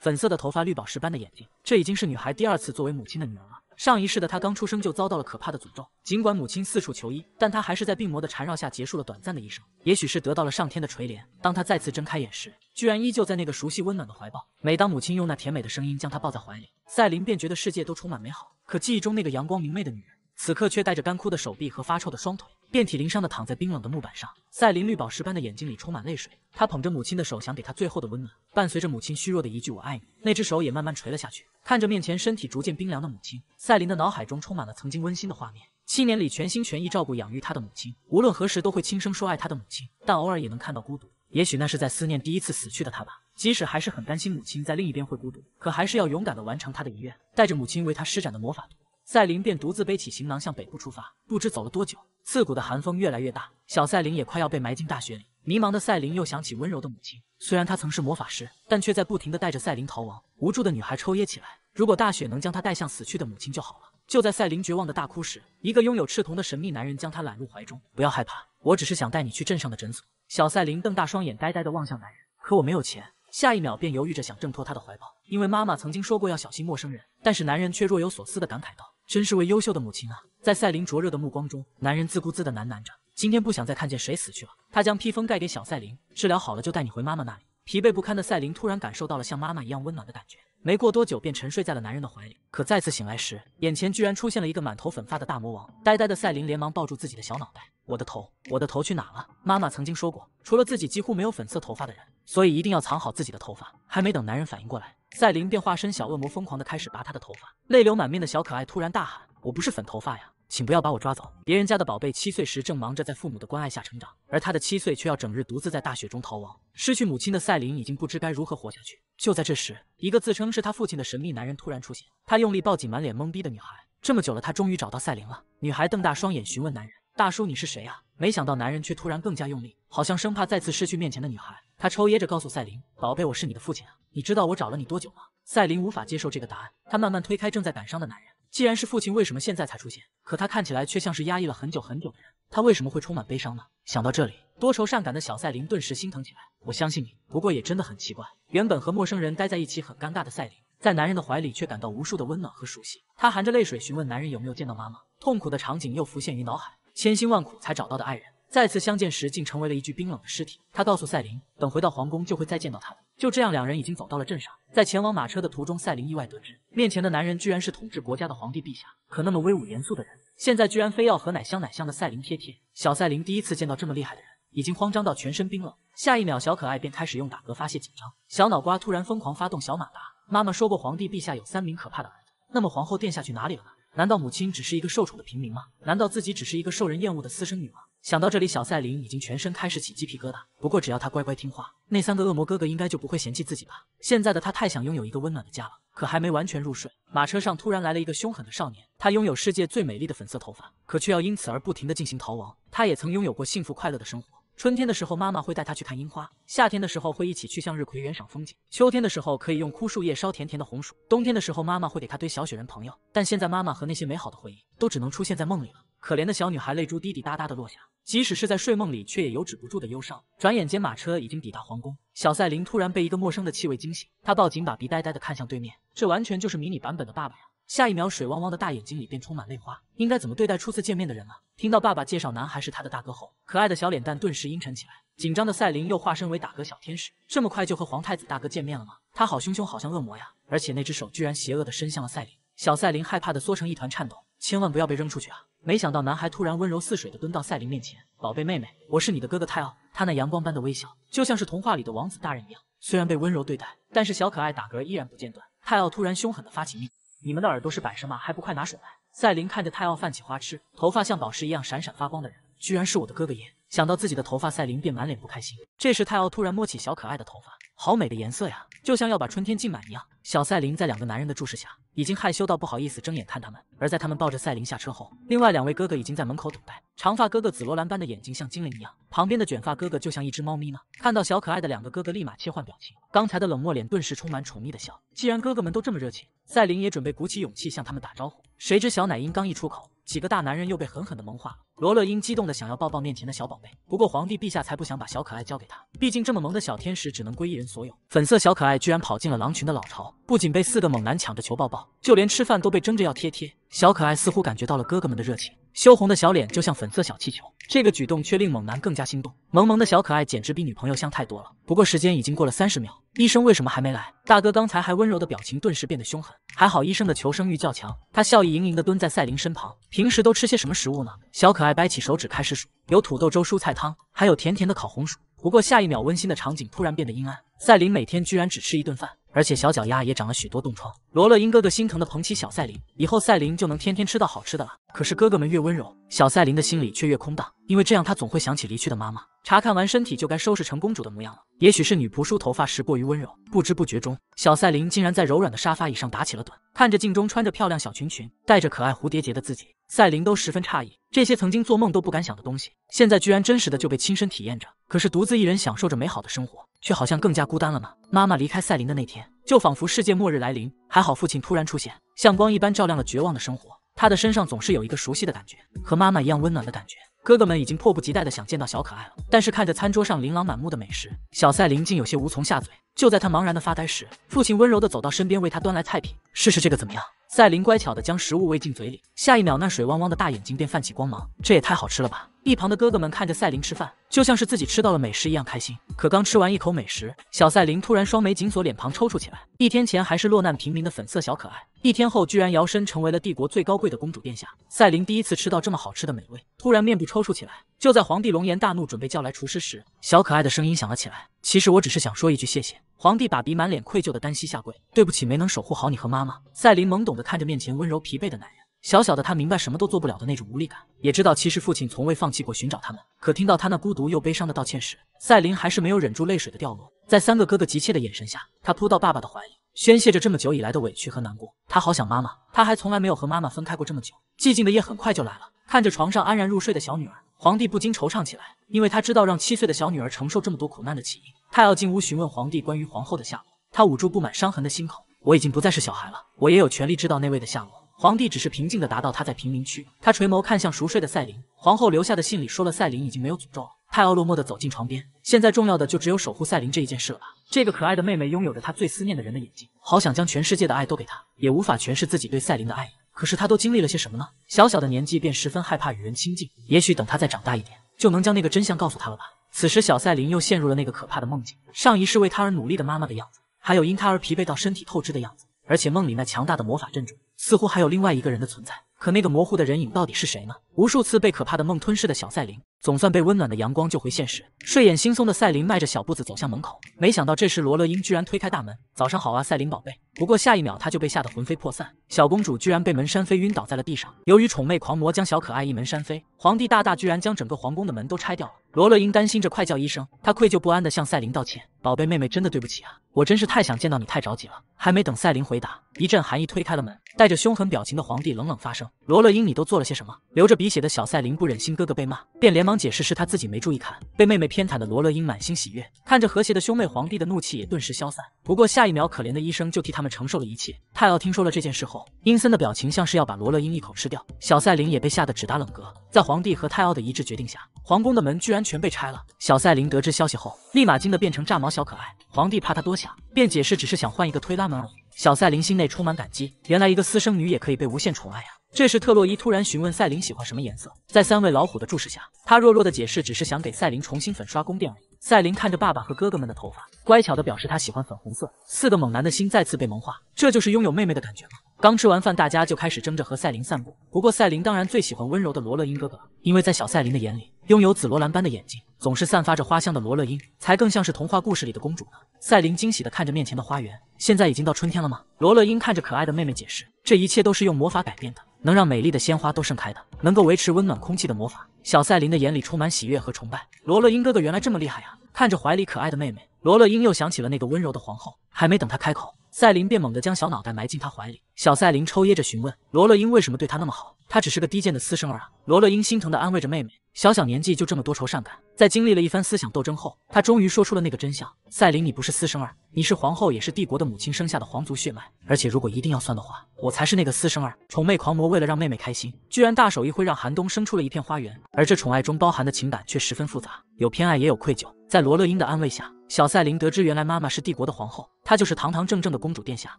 粉色的头发，绿宝石般的眼睛，这已经是女孩第二次作为母亲的女儿了。上一世的她刚出生就遭到了可怕的诅咒，尽管母亲四处求医，但她还是在病魔的缠绕下结束了短暂的一生。也许是得到了上天的垂怜，当她再次睁开眼时，居然依旧在那个熟悉温暖的怀抱。每当母亲用那甜美的声音将她抱在怀里，赛琳便觉得世界都充满美好。可记忆中那个阳光明媚的女人。此刻却带着干枯的手臂和发臭的双腿，遍体鳞伤的躺在冰冷的木板上。赛琳绿宝石般的眼睛里充满泪水，他捧着母亲的手，想给她最后的温暖。伴随着母亲虚弱的一句“我爱你”，那只手也慢慢垂了下去。看着面前身体逐渐冰凉的母亲，赛琳的脑海中充满了曾经温馨的画面。七年里全心全意照顾、养育她的母亲，无论何时都会轻声说爱她的母亲。但偶尔也能看到孤独，也许那是在思念第一次死去的他吧。即使还是很担心母亲在另一边会孤独，可还是要勇敢地完成他的遗愿，带着母亲为他施展的魔法赛琳便独自背起行囊向北部出发，不知走了多久，刺骨的寒风越来越大，小赛琳也快要被埋进大雪里。迷茫的赛琳又想起温柔的母亲，虽然她曾是魔法师，但却在不停的带着赛琳逃亡。无助的女孩抽噎起来，如果大雪能将她带向死去的母亲就好了。就在赛琳绝望的大哭时，一个拥有赤瞳的神秘男人将她揽入怀中，不要害怕，我只是想带你去镇上的诊所。小赛琳瞪大双眼，呆呆的望向男人，可我没有钱。下一秒便犹豫着想挣脱他的怀抱，因为妈妈曾经说过要小心陌生人。但是男人却若有所思的感慨道。真是位优秀的母亲啊！在赛琳灼热的目光中，男人自顾自的喃喃着：“今天不想再看见谁死去了。”他将披风盖给小赛琳，治疗好了就带你回妈妈那里。疲惫不堪的赛琳突然感受到了像妈妈一样温暖的感觉，没过多久便沉睡在了男人的怀里。可再次醒来时，眼前居然出现了一个满头粉发的大魔王。呆呆的赛琳连忙抱住自己的小脑袋：“我的头，我的头去哪了？”妈妈曾经说过，除了自己几乎没有粉色头发的人，所以一定要藏好自己的头发。还没等男人反应过来。赛琳便化身小恶魔，疯狂的开始拔她的头发。泪流满面的小可爱突然大喊：“我不是粉头发呀，请不要把我抓走！”别人家的宝贝七岁时正忙着在父母的关爱下成长，而他的七岁却要整日独自在大雪中逃亡。失去母亲的赛琳已经不知该如何活下去。就在这时，一个自称是他父亲的神秘男人突然出现，他用力抱紧满脸懵逼的女孩。这么久了，他终于找到赛琳了。女孩瞪大双眼询问男人：“大叔，你是谁啊？”没想到男人却突然更加用力，好像生怕再次失去面前的女孩。他抽噎着告诉赛琳：“宝贝，我是你的父亲啊，你知道我找了你多久吗？”赛琳无法接受这个答案，他慢慢推开正在感伤的男人。既然是父亲，为什么现在才出现？可他看起来却像是压抑了很久很久的人，他为什么会充满悲伤呢？想到这里，多愁善感的小赛琳顿时心疼起来。我相信你，不过也真的很奇怪，原本和陌生人待在一起很尴尬的赛琳，在男人的怀里却感到无数的温暖和熟悉。他含着泪水询问男人有没有见到妈妈，痛苦的场景又浮现于脑海，千辛万苦才找到的爱人。再次相见时，竟成为了一具冰冷的尸体。他告诉赛琳，等回到皇宫就会再见到他的。就这样，两人已经走到了镇上。在前往马车的途中，赛琳意外得知，面前的男人居然是统治国家的皇帝陛下。可那么威武严肃的人，现在居然非要和奶香奶香的赛琳贴贴。小赛琳第一次见到这么厉害的人，已经慌张到全身冰冷。下一秒，小可爱便开始用打嗝发泄紧张，小脑瓜突然疯狂发动小马达。妈妈说过，皇帝陛下有三名可怕的儿子。那么皇后殿下去哪里了呢？难道母亲只是一个受宠的平民吗？难道自己只是一个受人厌恶的私生女吗？想到这里，小赛琳已经全身开始起鸡皮疙瘩。不过只要她乖乖听话，那三个恶魔哥哥应该就不会嫌弃自己吧？现在的她太想拥有一个温暖的家了。可还没完全入睡，马车上突然来了一个凶狠的少年。他拥有世界最美丽的粉色头发，可却要因此而不停的进行逃亡。他也曾拥有过幸福快乐的生活。春天的时候，妈妈会带他去看樱花；夏天的时候，会一起去向日葵园赏风景；秋天的时候，可以用枯树叶烧甜甜的红薯；冬天的时候，妈妈会给他堆小雪人朋友。但现在，妈妈和那些美好的回忆都只能出现在梦里了。可怜的小女孩，泪珠滴滴答答的落下。即使是在睡梦里，却也有止不住的忧伤。转眼间，马车已经抵达皇宫。小赛琳突然被一个陌生的气味惊醒，他抱紧把鼻，呆呆地看向对面，这完全就是迷你版本的爸爸呀！下一秒，水汪汪的大眼睛里便充满泪花。应该怎么对待初次见面的人呢？听到爸爸介绍男孩是他的大哥后，可爱的小脸蛋顿时阴沉起来。紧张的赛琳又化身为打嗝小天使。这么快就和皇太子大哥见面了吗？他好凶凶，好像恶魔呀！而且那只手居然邪恶的伸向了赛琳。小赛琳害怕的缩成一团，颤抖。千万不要被扔出去啊！没想到男孩突然温柔似水的蹲到赛琳面前，宝贝妹妹，我是你的哥哥泰奥。他那阳光般的微笑，就像是童话里的王子大人一样。虽然被温柔对待，但是小可爱打嗝依然不间断。泰奥突然凶狠的发起怒，你们的耳朵是摆设吗？还不快拿水来！赛琳看着泰奥泛起花痴，头发像宝石一样闪闪发光的人，居然是我的哥哥爷。想到自己的头发，赛琳便满脸不开心。这时泰奥突然摸起小可爱的头发。好美的颜色呀，就像要把春天浸满一样。小赛琳在两个男人的注视下，已经害羞到不好意思睁眼看他们。而在他们抱着赛琳下车后，另外两位哥哥已经在门口等待。长发哥哥紫罗兰般的眼睛像精灵一样，旁边的卷发哥哥就像一只猫咪呢。看到小可爱的两个哥哥，立马切换表情，刚才的冷漠脸顿时充满宠溺的笑。既然哥哥们都这么热情，赛琳也准备鼓起勇气向他们打招呼。谁知小奶音刚一出口，几个大男人又被狠狠的萌化了。罗乐英激动的想要抱抱面前的小宝贝，不过皇帝陛下才不想把小可爱交给他，毕竟这么萌的小天使只能归一人。所有粉色小可爱居然跑进了狼群的老巢，不仅被四个猛男抢着求抱抱，就连吃饭都被争着要贴贴。小可爱似乎感觉到了哥哥们的热情，羞红的小脸就像粉色小气球。这个举动却令猛男更加心动，萌萌的小可爱简直比女朋友香太多了。不过时间已经过了三十秒，医生为什么还没来？大哥刚才还温柔的表情顿时变得凶狠。还好医生的求生欲较强，他笑意盈盈的蹲在赛琳身旁。平时都吃些什么食物呢？小可爱掰起手指开始数，有土豆粥、蔬菜汤，还有甜甜的烤红薯。不过下一秒，温馨的场景突然变得阴暗。赛琳每天居然只吃一顿饭，而且小脚丫也长了许多冻疮。罗勒因哥哥心疼的捧起小赛琳，以后赛琳就能天天吃到好吃的了。可是哥哥们越温柔，小赛琳的心里却越空荡，因为这样他总会想起离去的妈妈。查看完身体，就该收拾成公主的模样了。也许是女仆梳头发时过于温柔，不知不觉中，小赛琳竟然在柔软的沙发椅上打起了盹。看着镜中穿着漂亮小裙裙、戴着可爱蝴蝶结的自己，赛琳都十分诧异。这些曾经做梦都不敢想的东西，现在居然真实的就被亲身体验着。可是独自一人享受着美好的生活，却好像更加孤单了呢。妈妈离开赛琳的那天。就仿佛世界末日来临，还好父亲突然出现，像光一般照亮了绝望的生活。他的身上总是有一个熟悉的感觉，和妈妈一样温暖的感觉。哥哥们已经迫不及待的想见到小可爱了，但是看着餐桌上琳琅满目的美食，小赛琳竟有些无从下嘴。就在他茫然的发呆时，父亲温柔的走到身边，为他端来菜品，试试这个怎么样？赛琳乖巧地将食物喂进嘴里，下一秒那水汪汪的大眼睛便泛起光芒。这也太好吃了吧！一旁的哥哥们看着赛琳吃饭，就像是自己吃到了美食一样开心。可刚吃完一口美食，小赛琳突然双眉紧锁，脸庞抽搐起来。一天前还是落难平民的粉色小可爱，一天后居然摇身成为了帝国最高贵的公主殿下。赛琳第一次吃到这么好吃的美味，突然面部抽搐起来。就在皇帝龙颜大怒，准备叫来厨师时，小可爱的声音响了起来：“其实我只是想说一句谢谢。”皇帝把鼻满脸愧疚的单膝下跪：“对不起，没能守护好你和妈妈。”赛琳懵懂。看着面前温柔疲惫的男人，小小的他明白什么都做不了的那种无力感，也知道其实父亲从未放弃过寻找他们。可听到他那孤独又悲伤的道歉时，赛琳还是没有忍住泪水的掉落。在三个哥哥急切的眼神下，他扑到爸爸的怀里，宣泄着这么久以来的委屈和难过。他好想妈妈，他还从来没有和妈妈分开过这么久。寂静的夜很快就来了，看着床上安然入睡的小女儿，皇帝不禁惆怅起来，因为他知道让七岁的小女儿承受这么多苦难的起因。太要进屋询问皇帝关于皇后的下落，他捂住布满伤痕的心口。我已经不再是小孩了，我也有权利知道那位的下落。皇帝只是平静地答道：“他在贫民区。”他垂眸看向熟睡的赛琳。皇后留下的信里说了，赛琳已经没有诅咒了。泰奥落寞地走进床边，现在重要的就只有守护赛琳这一件事了吧？这个可爱的妹妹拥有着她最思念的人的眼睛，好想将全世界的爱都给她，也无法诠释自己对赛琳的爱。意。可是她都经历了些什么呢？小小的年纪便十分害怕与人亲近，也许等她再长大一点，就能将那个真相告诉她了吧？此时小赛琳又陷入了那个可怕的梦境，上一世为他而努力的妈妈的样子。还有因他而疲惫到身体透支的样子，而且梦里那强大的魔法阵中，似乎还有另外一个人的存在。可那个模糊的人影到底是谁呢？无数次被可怕的梦吞噬的小赛琳，总算被温暖的阳光救回现实。睡眼惺忪的赛琳迈着小步子走向门口，没想到这时罗乐英居然推开大门：“早上好啊，赛琳宝贝！”不过下一秒她就被吓得魂飞魄散，小公主居然被门扇飞晕倒在了地上。由于宠妹狂魔将小可爱一门扇飞，皇帝大大居然将整个皇宫的门都拆掉了。罗乐英担心着，快叫医生！她愧疚不安地向赛琳道歉：“宝贝妹妹，真的对不起啊，我真是太想见到你，太着急了。”还没等赛琳回答，一阵寒意推开了门。带着凶狠表情的皇帝冷冷发声：“罗勒英，你都做了些什么？”流着鼻血的小赛琳不忍心哥哥被骂，便连忙解释：“是他自己没注意看。”被妹妹偏袒的罗勒英满心喜悦，看着和谐的兄妹，皇帝的怒气也顿时消散。不过下一秒，可怜的医生就替他们承受了一切。泰奥听说了这件事后，阴森的表情像是要把罗勒英一口吃掉。小赛琳也被吓得直打冷嗝。在皇帝和泰奥的一致决定下，皇宫的门居然全被拆了。小赛琳得知消息后，立马惊得变成炸毛小可爱。皇帝怕他多想，便解释：“只是想换一个推拉门而已。”小赛琳心内充满感激，原来一个私生女也可以被无限宠爱呀。这时特洛伊突然询问赛琳喜欢什么颜色，在三位老虎的注视下，他弱弱的解释只是想给赛琳重新粉刷宫殿。而已。赛琳看着爸爸和哥哥们的头发，乖巧的表示她喜欢粉红色。四个猛男的心再次被萌化，这就是拥有妹妹的感觉吗？刚吃完饭，大家就开始争着和赛琳散步。不过，赛琳当然最喜欢温柔的罗乐英哥哥，因为在小赛琳的眼里，拥有紫罗兰般的眼睛，总是散发着花香的罗乐英，才更像是童话故事里的公主呢。赛琳惊喜地看着面前的花园，现在已经到春天了吗？罗乐英看着可爱的妹妹解释：“这一切都是用魔法改变的，能让美丽的鲜花都盛开的，能够维持温暖空气的魔法。”小赛琳的眼里充满喜悦和崇拜。罗乐英哥哥原来这么厉害啊！看着怀里可爱的妹妹，罗乐英又想起了那个温柔的皇后。还没等她开口。赛琳便猛地将小脑袋埋进他怀里，小赛琳抽噎着询问罗乐英为什么对他那么好，他只是个低贱的私生儿啊！罗乐英心疼地安慰着妹妹，小小年纪就这么多愁善感。在经历了一番思想斗争后，他终于说出了那个真相：赛琳，你不是私生儿，你是皇后，也是帝国的母亲生下的皇族血脉。而且如果一定要算的话，我才是那个私生儿。宠妹狂魔为了让妹妹开心，居然大手一挥，让寒冬生出了一片花园。而这宠爱中包含的情感却十分复杂，有偏爱，也有愧疚。在罗乐英的安慰下，小赛琳得知原来妈妈是帝国的皇后。她就是堂堂正正的公主殿下，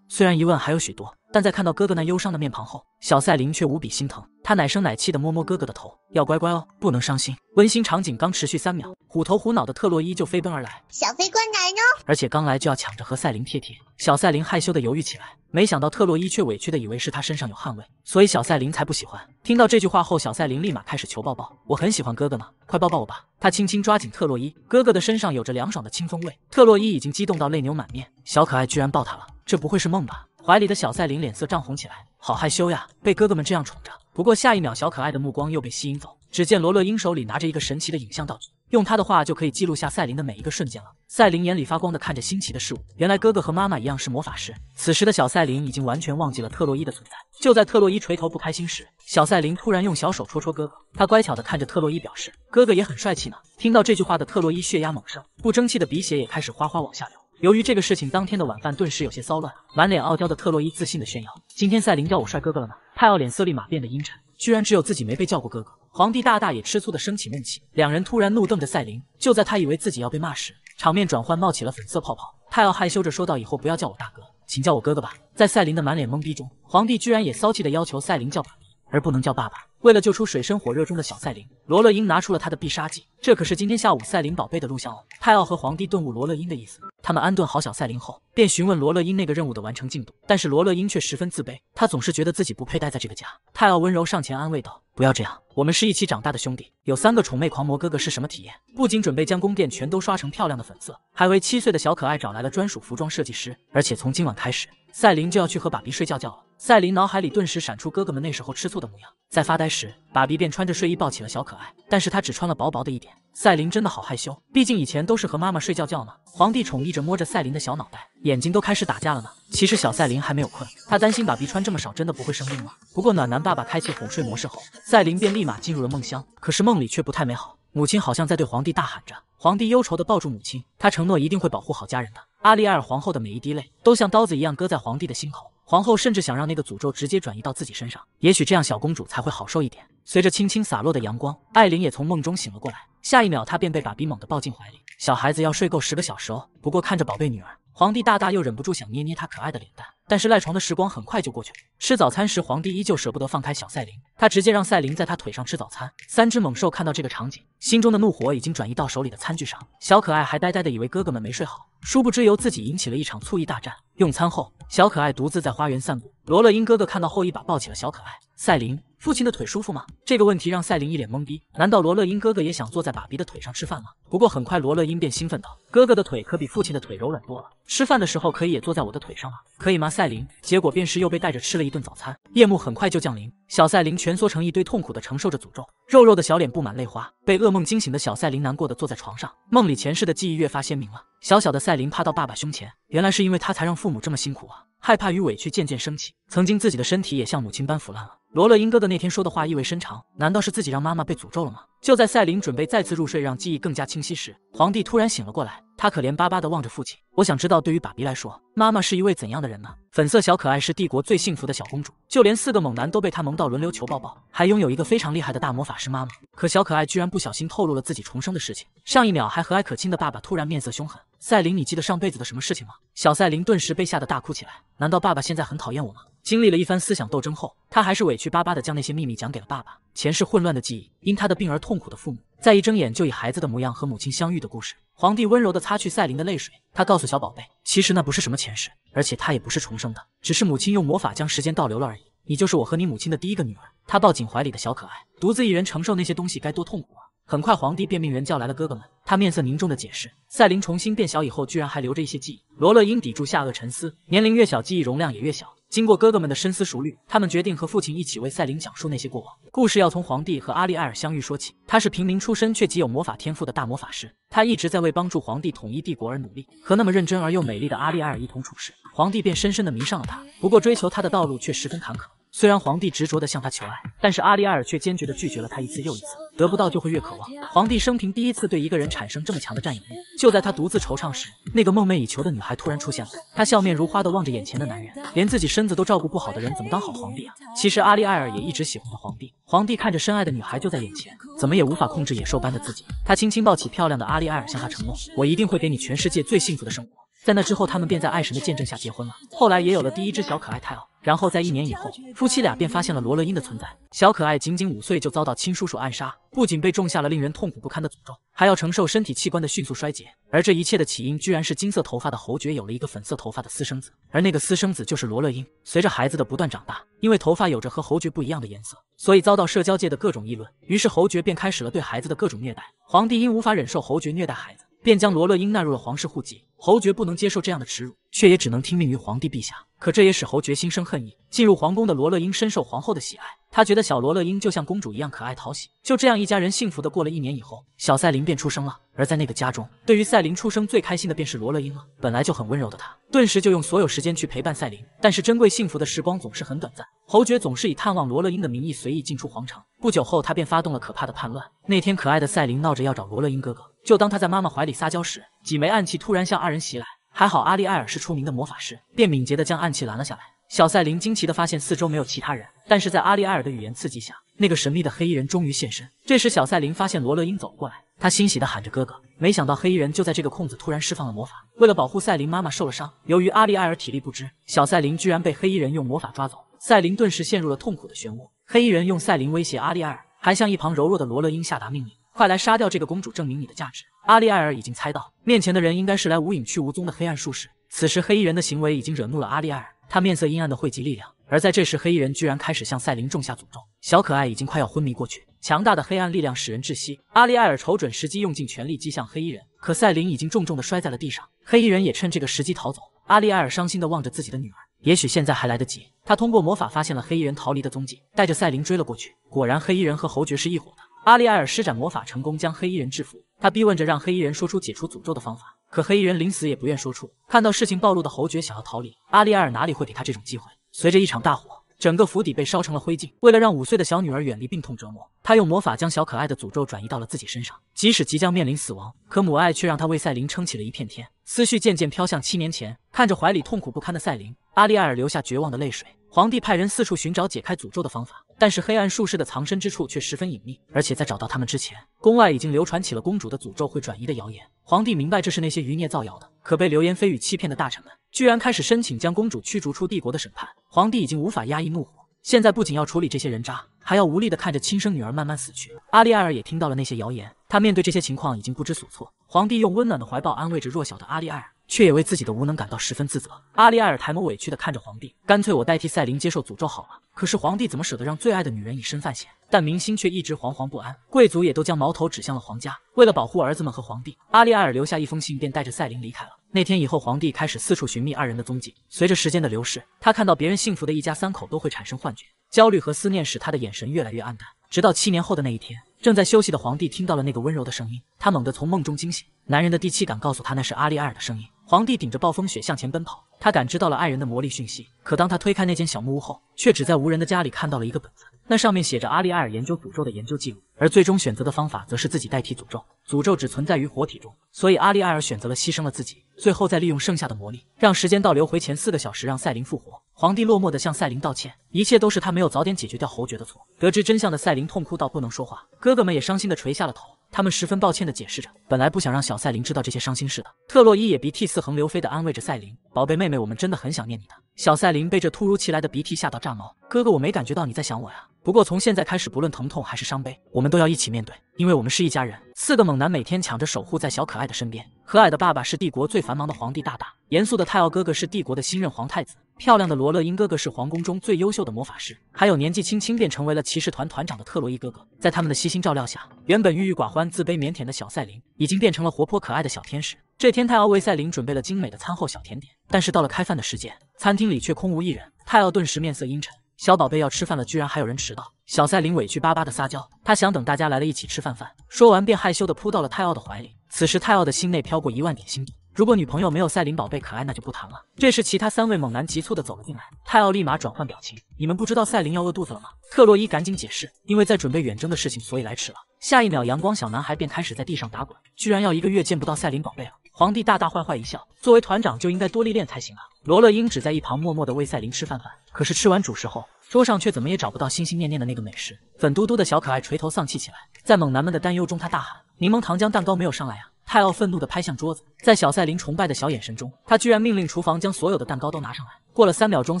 虽然疑问还有许多，但在看到哥哥那忧伤的面庞后，小赛琳却无比心疼。她奶声奶气的摸摸哥哥的头，要乖乖哦，不能伤心。温馨场景刚持续三秒，虎头虎脑的特洛伊就飞奔而来，小飞官来哦。而且刚来就要抢着和赛琳贴贴，小赛琳害羞的犹豫起来。没想到特洛伊却委屈的以为是他身上有汗味，所以小赛琳才不喜欢。听到这句话后，小赛琳立马开始求抱抱，我很喜欢哥哥呢，快抱抱我吧。她轻轻抓紧特洛伊哥哥的身上有着凉爽的清风味，特洛伊已经激动到泪流满面。小可爱居然抱他了，这不会是梦吧？怀里的小赛琳脸色涨红起来，好害羞呀，被哥哥们这样宠着。不过下一秒，小可爱的目光又被吸引走，只见罗乐英手里拿着一个神奇的影像道具，用他的话就可以记录下赛琳的每一个瞬间了。赛琳眼里发光的看着新奇的事物，原来哥哥和妈妈一样是魔法师。此时的小赛琳已经完全忘记了特洛伊的存在。就在特洛伊垂头不开心时，小赛琳突然用小手戳戳哥哥，他乖巧的看着特洛伊，表示哥哥也很帅气呢。听到这句话的特洛伊血压猛升，不争气的鼻血也开始哗哗往下流。由于这个事情，当天的晚饭顿时有些骚乱。满脸傲娇的特洛伊自信的炫耀：“今天赛琳叫我帅哥哥了吗？”泰奥脸色立马变得阴沉，居然只有自己没被叫过哥哥。皇帝大大也吃醋的生起闷气，两人突然怒瞪着赛琳。就在他以为自己要被骂时，场面转换，冒起了粉色泡泡。泰奥害羞着说道：“以后不要叫我大哥，请叫我哥哥吧。”在赛琳的满脸懵逼中，皇帝居然也骚气的要求赛琳叫爸。而不能叫爸爸。为了救出水深火热中的小赛琳，罗乐英拿出了他的必杀技，这可是今天下午赛琳宝贝的录像哦。泰奥和皇帝顿悟罗乐英的意思，他们安顿好小赛琳后，便询问罗乐英那个任务的完成进度。但是罗乐英却十分自卑，他总是觉得自己不配待在这个家。泰奥温柔上前安慰道：“不要这样，我们是一起长大的兄弟，有三个宠妹狂魔哥哥是什么体验？”不仅准备将宫殿全都刷成漂亮的粉色，还为七岁的小可爱找来了专属服装设计师。而且从今晚开始，赛琳就要去和爸比睡觉觉了。赛琳脑海里顿时闪出哥哥们那时候吃醋的模样。在发呆时，爸比便穿着睡衣抱起了小可爱，但是他只穿了薄薄的一点。赛琳真的好害羞，毕竟以前都是和妈妈睡觉觉呢。皇帝宠溺着摸着赛琳的小脑袋，眼睛都开始打架了呢。其实小赛琳还没有困，他担心爸比穿这么少真的不会生病吗？不过暖男爸爸开启哄睡模式后，赛琳便立马进入了梦乡。可是梦里却不太美好，母亲好像在对皇帝大喊着。皇帝忧愁的抱住母亲，他承诺一定会保护好家人的。阿丽埃尔皇后的每一滴泪，都像刀子一样割在皇帝的心口。皇后甚至想让那个诅咒直接转移到自己身上，也许这样小公主才会好受一点。随着轻轻洒落的阳光，艾琳也从梦中醒了过来。下一秒，她便被爸比猛地抱进怀里。小孩子要睡够十个小时哦。不过看着宝贝女儿。皇帝大大又忍不住想捏捏他可爱的脸蛋，但是赖床的时光很快就过去了。吃早餐时，皇帝依旧舍不得放开小赛琳，他直接让赛琳在他腿上吃早餐。三只猛兽看到这个场景，心中的怒火已经转移到手里的餐具上。小可爱还呆呆的以为哥哥们没睡好，殊不知由自己引起了一场醋意大战。用餐后，小可爱独自在花园散步。罗勒英哥哥看到后，一把抱起了小可爱赛琳。父亲的腿舒服吗？这个问题让赛琳一脸懵逼。难道罗乐英哥哥也想坐在爸比的腿上吃饭吗？不过很快，罗乐英便兴奋道：“哥哥的腿可比父亲的腿柔软多了，吃饭的时候可以也坐在我的腿上啊，可以吗？”赛琳。结果便是又被带着吃了一顿早餐。夜幕很快就降临，小赛琳蜷缩成一堆，痛苦的承受着诅咒，肉肉的小脸布满泪花。被噩梦惊醒的小赛琳难过的坐在床上，梦里前世的记忆越发鲜明了。小小的赛琳趴到爸爸胸前，原来是因为他才让父母这么辛苦啊！害怕与委屈渐渐升起，曾经自己的身体也像母亲般腐烂了。罗乐英哥哥那天说的话意味深长，难道是自己让妈妈被诅咒了吗？就在赛琳准备再次入睡，让记忆更加清晰时，皇帝突然醒了过来。他可怜巴巴地望着父亲，我想知道，对于爸比来说，妈妈是一位怎样的人呢？粉色小可爱是帝国最幸福的小公主，就连四个猛男都被她萌到轮流求抱抱，还拥有一个非常厉害的大魔法师妈妈。可小可爱居然不小心透露了自己重生的事情，上一秒还和蔼可亲的爸爸突然面色凶狠：“赛琳，你记得上辈子的什么事情吗？”小赛琳顿时被吓得大哭起来，难道爸爸现在很讨厌我吗？经历了一番思想斗争后，他还是委屈巴巴地将那些秘密讲给了爸爸。前世混乱的记忆，因他的病而痛苦的父母。再一睁眼就以孩子的模样和母亲相遇的故事，皇帝温柔的擦去赛琳的泪水。他告诉小宝贝，其实那不是什么前世，而且他也不是重生的，只是母亲用魔法将时间倒流了而已。你就是我和你母亲的第一个女儿。他抱紧怀里的小可爱，独自一人承受那些东西该多痛苦啊！很快，皇帝便命人叫来了哥哥们。他面色凝重的解释，赛琳重新变小以后，居然还留着一些记忆。罗勒因抵住下颚沉思，年龄越小，记忆容量也越小。经过哥哥们的深思熟虑，他们决定和父亲一起为赛琳讲述那些过往故事。要从皇帝和阿利埃尔相遇说起。他是平民出身，却极有魔法天赋的大魔法师。他一直在为帮助皇帝统一帝国而努力。和那么认真而又美丽的阿利埃尔一同处事，皇帝便深深地迷上了他。不过，追求他的道路却十分坎坷。虽然皇帝执着地向她求爱，但是阿丽艾尔却坚决地拒绝了他一次又一次，得不到就会越渴望。皇帝生平第一次对一个人产生这么强的占有欲。就在他独自惆怅时，那个梦寐以求的女孩突然出现了。她笑面如花地望着眼前的男人，连自己身子都照顾不好的人怎么当好皇帝啊？其实阿丽艾尔也一直喜欢着皇帝。皇帝看着深爱的女孩就在眼前，怎么也无法控制野兽般的自己。他轻轻抱起漂亮的阿丽艾尔，向她承诺：“我一定会给你全世界最幸福的生活。”在那之后，他们便在爱神的见证下结婚了。后来也有了第一只小可爱泰奥。然后在一年以后，夫妻俩便发现了罗勒英的存在。小可爱仅仅五岁就遭到亲叔叔暗杀，不仅被种下了令人痛苦不堪的诅咒，还要承受身体器官的迅速衰竭。而这一切的起因，居然是金色头发的侯爵有了一个粉色头发的私生子，而那个私生子就是罗勒英。随着孩子的不断长大，因为头发有着和侯爵不一样的颜色，所以遭到社交界的各种议论。于是侯爵便开始了对孩子的各种虐待。皇帝因无法忍受侯爵虐待孩子。便将罗乐英纳入了皇室户籍，侯爵不能接受这样的耻辱，却也只能听命于皇帝陛下。可这也使侯爵心生恨意。进入皇宫的罗乐英深受皇后的喜爱。他觉得小罗勒英就像公主一样可爱讨喜，就这样一家人幸福的过了一年以后，小赛琳便出生了。而在那个家中，对于赛琳出生最开心的便是罗乐英了。本来就很温柔的她，顿时就用所有时间去陪伴赛琳。但是珍贵幸福的时光总是很短暂，侯爵总是以探望罗乐英的名义随意进出皇城。不久后，他便发动了可怕的叛乱。那天，可爱的赛琳闹着要找罗乐英哥哥，就当他在妈妈怀里撒娇时，几枚暗器突然向二人袭来。还好阿丽艾尔是出名的魔法师，便敏捷的将暗器拦了下来。小赛琳惊奇地发现四周没有其他人，但是在阿利埃尔的语言刺激下，那个神秘的黑衣人终于现身。这时，小赛琳发现罗勒英走了过来，他欣喜地喊着哥哥。没想到黑衣人就在这个空子突然释放了魔法，为了保护赛琳，妈妈受了伤。由于阿利埃尔体力不支，小赛琳居然被黑衣人用魔法抓走，赛琳顿时陷入了痛苦的漩涡。黑衣人用赛琳威胁阿利埃尔，还向一旁柔弱的罗勒英下达命令：“快来杀掉这个公主，证明你的价值。”阿利埃尔已经猜到面前的人应该是来无影去无踪的黑暗术士。此时黑衣人的行为已经惹怒了阿利埃尔。他面色阴暗的汇集力量，而在这时，黑衣人居然开始向赛琳种下诅咒。小可爱已经快要昏迷过去，强大的黑暗力量使人窒息。阿利埃尔瞅准时机，用尽全力击向黑衣人，可赛琳已经重重的摔在了地上。黑衣人也趁这个时机逃走。阿利埃尔伤心的望着自己的女儿，也许现在还来得及。他通过魔法发现了黑衣人逃离的踪迹，带着赛琳追了过去。果然，黑衣人和侯爵是一伙的。阿利埃尔施展魔法，成功将黑衣人制服。他逼问着，让黑衣人说出解除诅咒的方法。可黑衣人临死也不愿说出。看到事情暴露的侯爵想要逃离，阿丽艾尔哪里会给他这种机会？随着一场大火，整个府邸被烧成了灰烬。为了让五岁的小女儿远离病痛折磨，他用魔法将小可爱的诅咒转移到了自己身上。即使即将面临死亡，可母爱却让他为赛琳撑起了一片天。思绪渐渐飘向七年前，看着怀里痛苦不堪的赛琳，阿丽艾尔流下绝望的泪水。皇帝派人四处寻找解开诅咒的方法，但是黑暗术士的藏身之处却十分隐秘，而且在找到他们之前，宫外已经流传起了公主的诅咒会转移的谣言。皇帝明白这是那些余孽造谣的，可被流言蜚语欺骗的大臣们居然开始申请将公主驱逐出帝国的审判。皇帝已经无法压抑怒火，现在不仅要处理这些人渣，还要无力的看着亲生女儿慢慢死去。阿丽艾尔也听到了那些谣言，他面对这些情况已经不知所措。皇帝用温暖的怀抱安慰着弱小的阿丽艾尔。却也为自己的无能感到十分自责。阿利艾尔抬眸委屈地看着皇帝，干脆我代替赛琳接受诅咒好了。可是皇帝怎么舍得让最爱的女人以身犯险？但明星却一直惶惶不安，贵族也都将矛头指向了皇家。为了保护儿子们和皇帝，阿利艾尔留下一封信，便带着赛琳离开了。那天以后，皇帝开始四处寻觅二人的踪迹。随着时间的流逝，他看到别人幸福的一家三口都会产生幻觉，焦虑和思念使他的眼神越来越暗淡。直到七年后的那一天，正在休息的皇帝听到了那个温柔的声音，他猛地从梦中惊醒。男人的第七感告诉他，那是阿利艾尔的声音。皇帝顶着暴风雪向前奔跑，他感知到了爱人的魔力讯息。可当他推开那间小木屋后，却只在无人的家里看到了一个本子，那上面写着阿利艾尔研究诅咒的研究记录。而最终选择的方法，则是自己代替诅咒。诅咒只存在于活体中，所以阿利艾尔选择了牺牲了自己。最后再利用剩下的魔力，让时间倒流回前四个小时，让赛琳复活。皇帝落寞地向赛琳道歉，一切都是他没有早点解决掉侯爵的错。得知真相的赛琳痛哭到不能说话，哥哥们也伤心地垂下了头。他们十分抱歉的解释着，本来不想让小赛琳知道这些伤心事的。特洛伊也鼻涕四横流飞的安慰着赛琳：“宝贝妹妹，我们真的很想念你的。”小赛琳被这突如其来的鼻涕吓到炸毛：“哥哥，我没感觉到你在想我呀！不过从现在开始，不论疼痛还是伤悲，我们都要一起面对，因为我们是一家人。”四个猛男每天抢着守护在小可爱的身边。和蔼的爸爸是帝国最繁忙的皇帝大大，严肃的泰奥哥哥是帝国的新任皇太子。漂亮的罗勒英哥哥是皇宫中最优秀的魔法师，还有年纪轻轻便成为了骑士团团长的特洛伊哥哥，在他们的悉心照料下，原本郁郁寡欢、自卑腼腆的小赛琳已经变成了活泼可爱的小天使。这天，泰奥为赛琳准备了精美的餐后小甜点，但是到了开饭的时间，餐厅里却空无一人。泰奥顿时面色阴沉，小宝贝要吃饭了，居然还有人迟到。小赛琳委屈巴巴的撒娇，她想等大家来了一起吃饭饭。说完便害羞的扑到了泰奥的怀里。此时泰奥的心内飘过一万点心动。如果女朋友没有赛琳宝贝可爱，那就不谈了。这时，其他三位猛男急促的走了进来，泰奥立马转换表情。你们不知道赛琳要饿肚子了吗？特洛伊赶紧解释，因为在准备远征的事情，所以来迟了。下一秒，阳光小男孩便开始在地上打滚，居然要一个月见不到赛琳宝贝了。皇帝大大坏坏一笑，作为团长就应该多历练才行啊。罗乐英只在一旁默默的喂赛琳吃饭饭，可是吃完主食后，桌上却怎么也找不到心心念念的那个美食。粉嘟嘟的小可爱垂头丧气起来，在猛男们的担忧中，他大喊：“柠檬糖浆蛋糕没有上来呀！”泰奥愤怒的拍向桌子。在小赛琳崇拜的小眼神中，他居然命令厨房将所有的蛋糕都拿上来。过了三秒钟，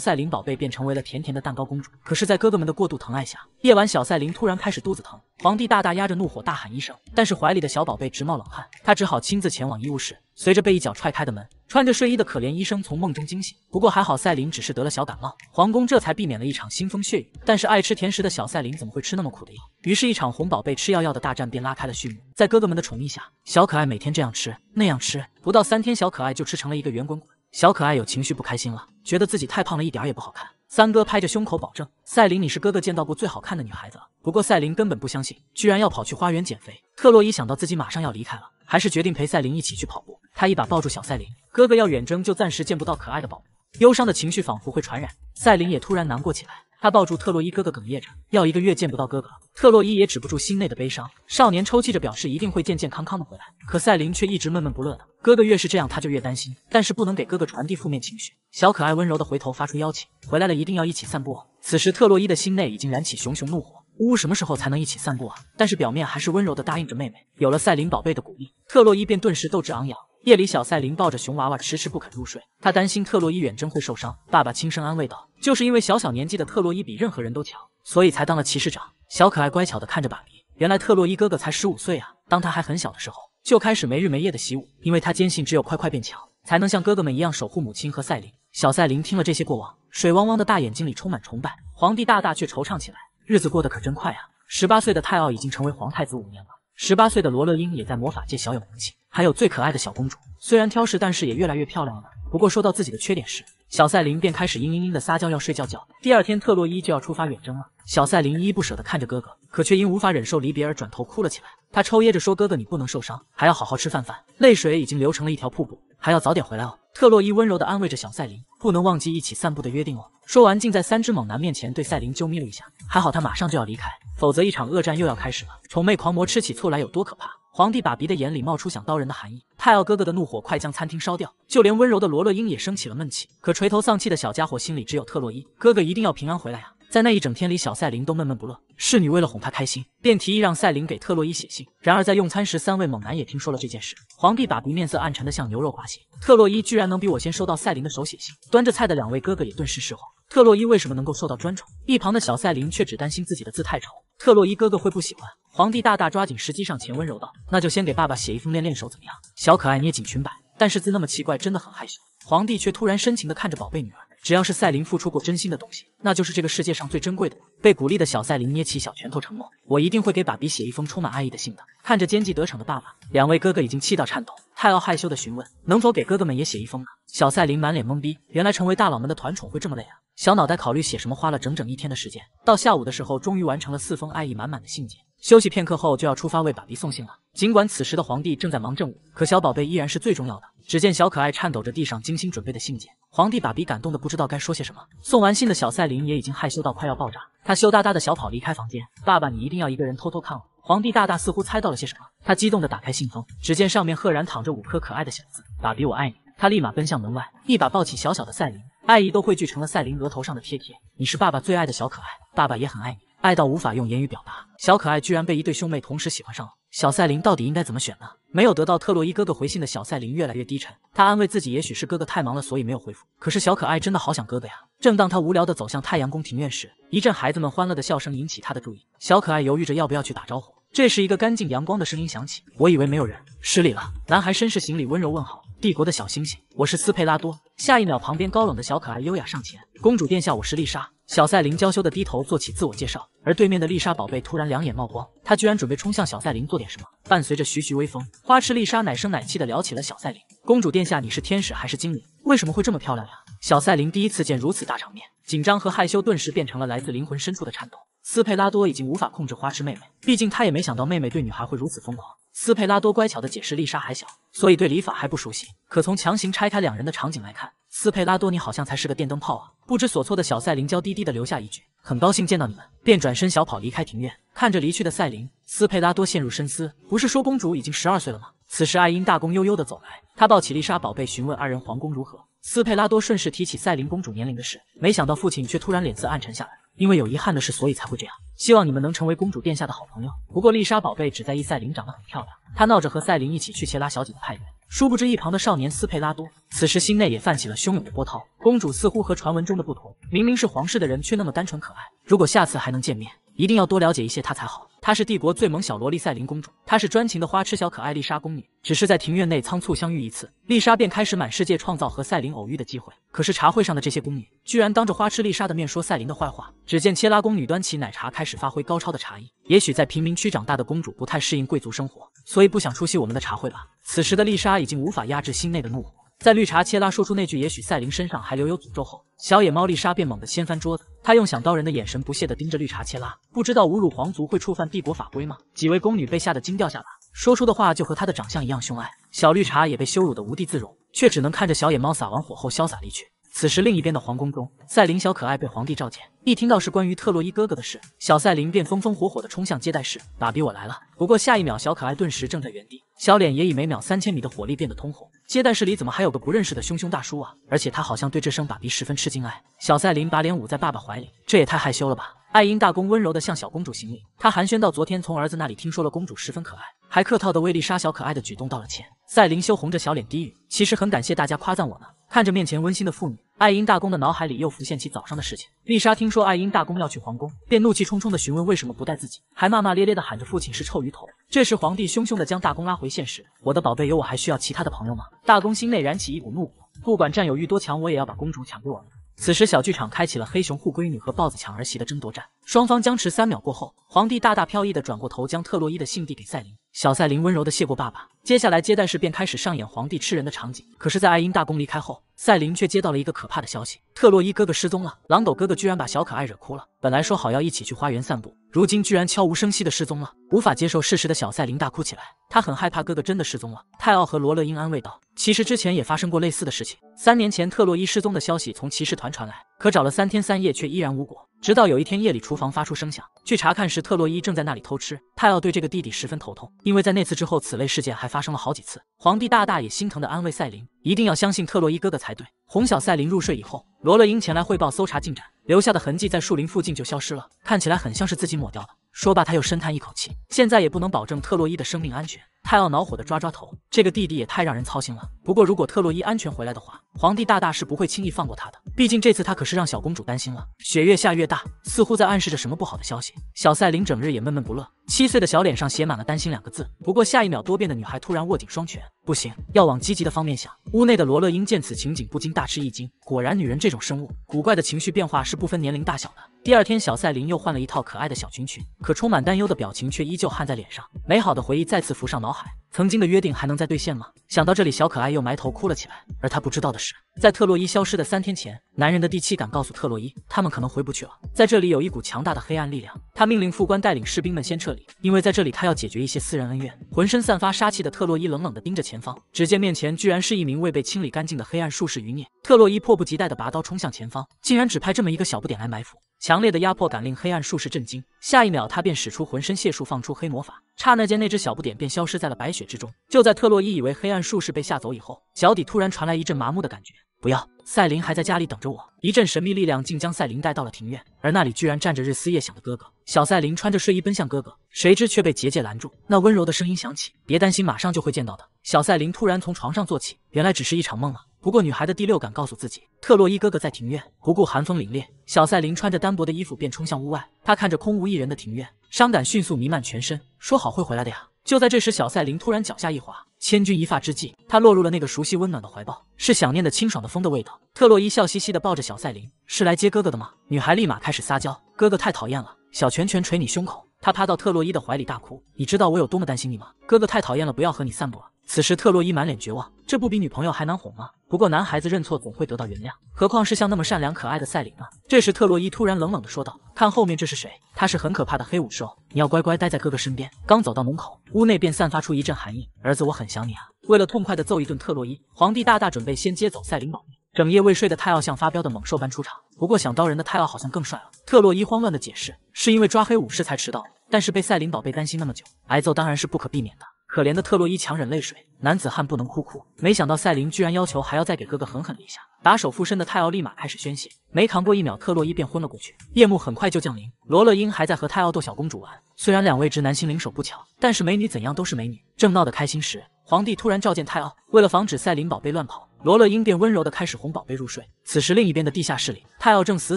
赛琳宝贝便成为了甜甜的蛋糕公主。可是，在哥哥们的过度疼爱下，夜晚小赛琳突然开始肚子疼。皇帝大大压着怒火大喊一声，但是怀里的小宝贝直冒冷汗，他只好亲自前往医务室。随着被一脚踹开的门，穿着睡衣的可怜医生从梦中惊醒。不过还好，赛琳只是得了小感冒，皇宫这才避免了一场腥风血雨。但是爱吃甜食的小赛琳怎么会吃那么苦的药？于是，一场哄宝贝吃药药的大战便拉开了序幕。在哥哥们的宠溺下，小可爱每天这样吃那样吃。不到三天，小可爱就吃成了一个圆滚滚。小可爱有情绪不开心了，觉得自己太胖了，一点也不好看。三哥拍着胸口保证：“赛琳，你是哥哥见到过最好看的女孩子了。”不过赛琳根本不相信，居然要跑去花园减肥。特洛伊想到自己马上要离开了，还是决定陪赛琳一起去跑步。他一把抱住小赛琳：“哥哥要远征，就暂时见不到可爱的宝宝。”忧伤的情绪仿佛会传染，赛琳也突然难过起来。他抱住特洛伊哥哥，哽咽着，要一个月见不到哥哥，特洛伊也止不住心内的悲伤。少年抽泣着表示一定会健健康康的回来，可赛琳却一直闷闷不乐的。哥哥越是这样，他就越担心，但是不能给哥哥传递负面情绪。小可爱温柔的回头发出邀请，回来了一定要一起散步。此时特洛伊的心内已经燃起熊熊怒火，呜呜，什么时候才能一起散步啊？但是表面还是温柔的答应着妹妹。有了赛琳宝贝的鼓励，特洛伊便顿时斗志昂扬。夜里，小赛琳抱着熊娃娃，迟迟不肯入睡。他担心特洛伊远征会受伤。爸爸轻声安慰道：“就是因为小小年纪的特洛伊比任何人都强，所以才当了骑士长。”小可爱乖巧的看着爸爸，原来特洛伊哥哥才十五岁啊！当他还很小的时候，就开始没日没夜的习武，因为他坚信只有快快变强，才能像哥哥们一样守护母亲和赛琳。小赛琳听了这些过往，水汪汪的大眼睛里充满崇拜。皇帝大大却惆怅起来，日子过得可真快啊！十八岁的泰奥已经成为皇太子五年了，十八岁的罗勒英也在魔法界小有名气。还有最可爱的小公主，虽然挑食，但是也越来越漂亮了。不过说到自己的缺点时，小赛琳便开始嘤嘤嘤的撒娇，要睡觉觉。第二天特洛伊就要出发远征了，小赛琳依依不舍的看着哥哥，可却因无法忍受离别而转头哭了起来。他抽噎着说：“哥哥，你不能受伤，还要好好吃饭饭。”泪水已经流成了一条瀑布。还要早点回来哦。特洛伊温柔的安慰着小赛琳，不能忘记一起散步的约定哦。说完，竟在三只猛男面前对赛琳啾咪了一下。还好他马上就要离开，否则一场恶战又要开始了。宠妹狂魔吃起醋来有多可怕？皇帝把鼻的眼里冒出想刀人的寒意，太奥哥哥的怒火快将餐厅烧掉，就连温柔的罗洛英也生起了闷气。可垂头丧气的小家伙心里只有特洛伊，哥哥一定要平安回来啊！在那一整天里，小赛琳都闷闷不乐。侍女为了哄他开心，便提议让赛琳给特洛伊写信。然而在用餐时，三位猛男也听说了这件事。皇帝把鼻面色暗沉的像牛肉滑行，特洛伊居然能比我先收到赛琳的手写信。端着菜的两位哥哥也顿时失魂。特洛伊为什么能够受到专宠？一旁的小赛琳却只担心自己的字太丑，特洛伊哥哥会不喜欢。皇帝大大抓紧时机上前，温柔道：“那就先给爸爸写一封练练手，怎么样？”小可爱捏紧裙摆，但是字那么奇怪，真的很害羞。皇帝却突然深情的看着宝贝女儿。只要是赛琳付出过真心的东西，那就是这个世界上最珍贵的。被鼓励的小赛琳捏起小拳头，承诺：“我一定会给爸比写一封充满爱意的信的。”看着奸计得逞的爸爸，两位哥哥已经气到颤抖。泰奥害羞地询问：“能否给哥哥们也写一封呢？”小赛琳满脸懵逼，原来成为大佬们的团宠会这么累啊！小脑袋考虑写什么，花了整整一天的时间，到下午的时候终于完成了四封爱意满满的信件。休息片刻后，就要出发为爸比送信了。尽管此时的皇帝正在忙政务，可小宝贝依然是最重要的。只见小可爱颤抖着地上精心准备的信件，皇帝爸比感动的不知道该说些什么。送完信的小赛琳也已经害羞到快要爆炸，她羞答答的小跑离开房间。爸爸，你一定要一个人偷偷看哦。皇帝大大似乎猜到了些什么，他激动地打开信封，只见上面赫然躺着五颗可爱的小字：爸比我爱你。他立马奔向门外，一把抱起小小的赛琳，爱意都汇聚成了赛琳额头上的贴贴。你是爸爸最爱的小可爱，爸爸也很爱你。爱到无法用言语表达，小可爱居然被一对兄妹同时喜欢上了。小赛琳到底应该怎么选呢？没有得到特洛伊哥哥回信的小赛琳越来越低沉。她安慰自己，也许是哥哥太忙了，所以没有回复。可是小可爱真的好想哥哥呀！正当她无聊的走向太阳宫庭院时，一阵孩子们欢乐的笑声引起她的注意。小可爱犹豫着要不要去打招呼。这时，一个干净阳光的声音响起：“我以为没有人，失礼了。”男孩绅士行礼，温柔问好：“帝国的小星星，我是斯佩拉多。”下一秒，旁边高冷的小可爱优雅上前：“公主殿下，我是丽莎。”小赛琳娇羞的低头做起自我介绍，而对面的丽莎宝贝突然两眼冒光，她居然准备冲向小赛琳做点什么。伴随着徐徐微风，花痴丽莎奶声奶气的聊起了小赛琳公主殿下，你是天使还是精灵？为什么会这么漂亮呀？小赛琳第一次见如此大场面，紧张和害羞顿时变成了来自灵魂深处的颤抖。斯佩拉多已经无法控制花痴妹妹，毕竟他也没想到妹妹对女孩会如此疯狂。斯佩拉多乖巧的解释，丽莎还小，所以对礼法还不熟悉。可从强行拆开两人的场景来看。斯佩拉多，你好像才是个电灯泡啊！不知所措的小赛琳娇滴滴的留下一句：“很高兴见到你们。”便转身小跑离开庭院。看着离去的赛琳，斯佩拉多陷入深思：不是说公主已经十二岁了吗？此时，艾因大公悠悠的走来，他抱起丽莎宝贝，询问二人皇宫如何。斯佩拉多顺势提起赛琳公主年龄的事，没想到父亲却突然脸色暗沉下来。因为有遗憾的事，所以才会这样。希望你们能成为公主殿下的好朋友。不过丽莎宝贝只在意赛琳，长得很漂亮。她闹着和赛琳一起去切拉小姐的派对，殊不知一旁的少年斯佩拉多此时心内也泛起了汹涌的波涛。公主似乎和传闻中的不同，明明是皇室的人，却那么单纯可爱。如果下次还能见面，一定要多了解一些她才好。她是帝国最萌小萝莉赛琳公主，她是专情的花痴小可爱丽莎宫女。只是在庭院内仓促相遇一次，丽莎便开始满世界创造和赛琳偶遇的机会。可是茶会上的这些宫女居然当着花痴丽莎的面说赛琳的坏话。只见切拉宫女端起奶茶，开始发挥高超的茶艺。也许在贫民区长大的公主不太适应贵族生活，所以不想出席我们的茶会吧。此时的丽莎已经无法压制心内的怒火。在绿茶切拉说出那句“也许赛琳身上还留有诅咒”后，小野猫丽莎便猛地掀翻桌子，她用想刀人的眼神不屑地盯着绿茶切拉，不知道侮辱皇族会触犯帝国法规吗？几位宫女被吓得惊掉下巴，说出的话就和她的长相一样凶爱。小绿茶也被羞辱得无地自容，却只能看着小野猫撒完火后潇洒离去。此时，另一边的皇宫中，赛琳小可爱被皇帝召见。一听到是关于特洛伊哥哥的事，小赛琳便风风火火地冲向接待室。爸比，我来了！不过下一秒，小可爱顿时正在原地，小脸也以每秒三千米的火力变得通红。接待室里怎么还有个不认识的凶凶大叔啊？而且他好像对这声爸比十分吃惊。哎，小赛琳把脸捂在爸爸怀里，这也太害羞了吧？艾因大公温柔地向小公主行礼，他寒暄到：“昨天从儿子那里听说了公主十分可爱，还客套地为丽莎小可爱的举动道了歉。”赛琳羞红着小脸低语：“其实很感谢大家夸赞我呢。”看着面前温馨的父女，爱因大公的脑海里又浮现起早上的事情。丽莎听说爱因大公要去皇宫，便怒气冲冲地询问为什么不带自己，还骂骂咧咧地喊着父亲是臭鱼头。这时皇帝凶凶地将大公拉回现实：“我的宝贝，有我还需要其他的朋友吗？”大公心内燃起一股怒火，不管占有欲多强，我也要把公主抢给我儿子。此时小剧场开启了黑熊护闺女和豹子抢儿媳的争夺战，双方僵持三秒过后，皇帝大大飘逸地转过头，将特洛伊的信递给赛琳。小赛琳温柔的谢过爸爸，接下来接待室便开始上演皇帝吃人的场景。可是，在爱因大公离开后，赛琳却接到了一个可怕的消息：特洛伊哥哥失踪了。狼狗哥哥居然把小可爱惹哭了。本来说好要一起去花园散步，如今居然悄无声息的失踪了。无法接受事实的小赛琳大哭起来，她很害怕哥哥真的失踪了。泰奥和罗勒英安慰道：“其实之前也发生过类似的事情，三年前特洛伊失踪的消息从骑士团传来，可找了三天三夜却依然无果。”直到有一天夜里，厨房发出声响，去查看时，特洛伊正在那里偷吃。泰奥对这个弟弟十分头痛，因为在那次之后，此类事件还发生了好几次。皇帝大大也心疼的安慰赛琳：“一定要相信特洛伊哥哥才对。”哄小赛琳入睡以后，罗勒因前来汇报搜查进展，留下的痕迹在树林附近就消失了，看起来很像是自己抹掉了。说罢，他又深叹一口气，现在也不能保证特洛伊的生命安全。泰奥恼火的抓抓头，这个弟弟也太让人操心了。不过如果特洛伊安全回来的话，皇帝大大是不会轻易放过他的。毕竟这次他可是让小公主担心了。雪越下越大，似乎在暗示着什么不好的消息。小赛琳整日也闷闷不乐，七岁的小脸上写满了担心两个字。不过下一秒，多变的女孩突然握紧双拳，不行，要往积极的方面想。屋内的罗乐英见此情景，不禁大吃一惊。果然，女人这种生物，古怪的情绪变化是不分年龄大小的。第二天，小赛琳又换了一套可爱的小裙裙，可充满担忧的表情却依旧焊在脸上。美好的回忆再次浮上脑。海。海。曾经的约定还能再兑现吗？想到这里，小可爱又埋头哭了起来。而他不知道的是，在特洛伊消失的三天前，男人的第七感告诉特洛伊，他们可能回不去了。在这里有一股强大的黑暗力量。他命令副官带领士兵们先撤离，因为在这里他要解决一些私人恩怨。浑身散发杀气的特洛伊冷冷地盯着前方，只见面前居然是一名未被清理干净的黑暗术士余孽。特洛伊迫不及待地拔刀冲向前方，竟然只派这么一个小不点来埋伏。强烈的压迫感令黑暗术士震惊，下一秒他便使出浑身解数放出黑魔法，刹那间那只小不点便消失在了白雪。之中，就在特洛伊以为黑暗术士被吓走以后，脚底突然传来一阵麻木的感觉。不要，赛琳还在家里等着我。一阵神秘力量竟将赛琳带到了庭院，而那里居然站着日思夜想的哥哥。小赛琳穿着睡衣奔向哥哥，谁知却被结界拦住。那温柔的声音响起：“别担心，马上就会见到的。”小赛琳突然从床上坐起，原来只是一场梦啊。不过女孩的第六感告诉自己，特洛伊哥哥在庭院，不顾寒风凛冽，小赛琳穿着单薄的衣服便冲向屋外。她看着空无一人的庭院，伤感迅速弥漫全身。说好会回来的呀。就在这时，小赛琳突然脚下一滑，千钧一发之际，她落入了那个熟悉温暖的怀抱，是想念的清爽的风的味道。特洛伊笑嘻嘻的抱着小赛琳，是来接哥哥的吗？女孩立马开始撒娇，哥哥太讨厌了，小拳拳捶你胸口。她趴到特洛伊的怀里大哭，你知道我有多么担心你吗？哥哥太讨厌了，不要和你散步了。此时特洛伊满脸绝望，这不比女朋友还难哄吗？不过男孩子认错总会得到原谅，何况是像那么善良可爱的赛琳呢？这时特洛伊突然冷冷地说道：“看后面，这是谁？他是很可怕的黑武士哦，你要乖乖待在哥哥身边。”刚走到门口，屋内便散发出一阵寒意。儿子，我很想你啊！为了痛快地揍一顿特洛伊，皇帝大大准备先接走赛琳宝命。整夜未睡的泰奥像发飙的猛兽般出场，不过想刀人的泰奥好像更帅了。特洛伊慌乱地解释：“是因为抓黑武士才迟到，但是被赛琳宝贝担心那么久，挨揍当然是不可避免的。”可怜的特洛伊强忍泪水，男子汉不能哭哭。没想到赛琳居然要求还要再给哥哥狠狠一下，打手附身的泰奥立马开始宣泄，没扛过一秒，特洛伊便昏了过去。夜幕很快就降临，罗乐英还在和泰奥逗小公主玩。虽然两位直男心灵手不巧，但是美女怎样都是美女。正闹得开心时，皇帝突然召见泰奥。为了防止赛琳宝贝乱跑，罗乐英便温柔的开始哄宝贝入睡。此时另一边的地下室里，泰奥正死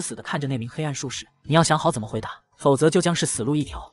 死的看着那名黑暗术士，你要想好怎么回答，否则就将是死路一条。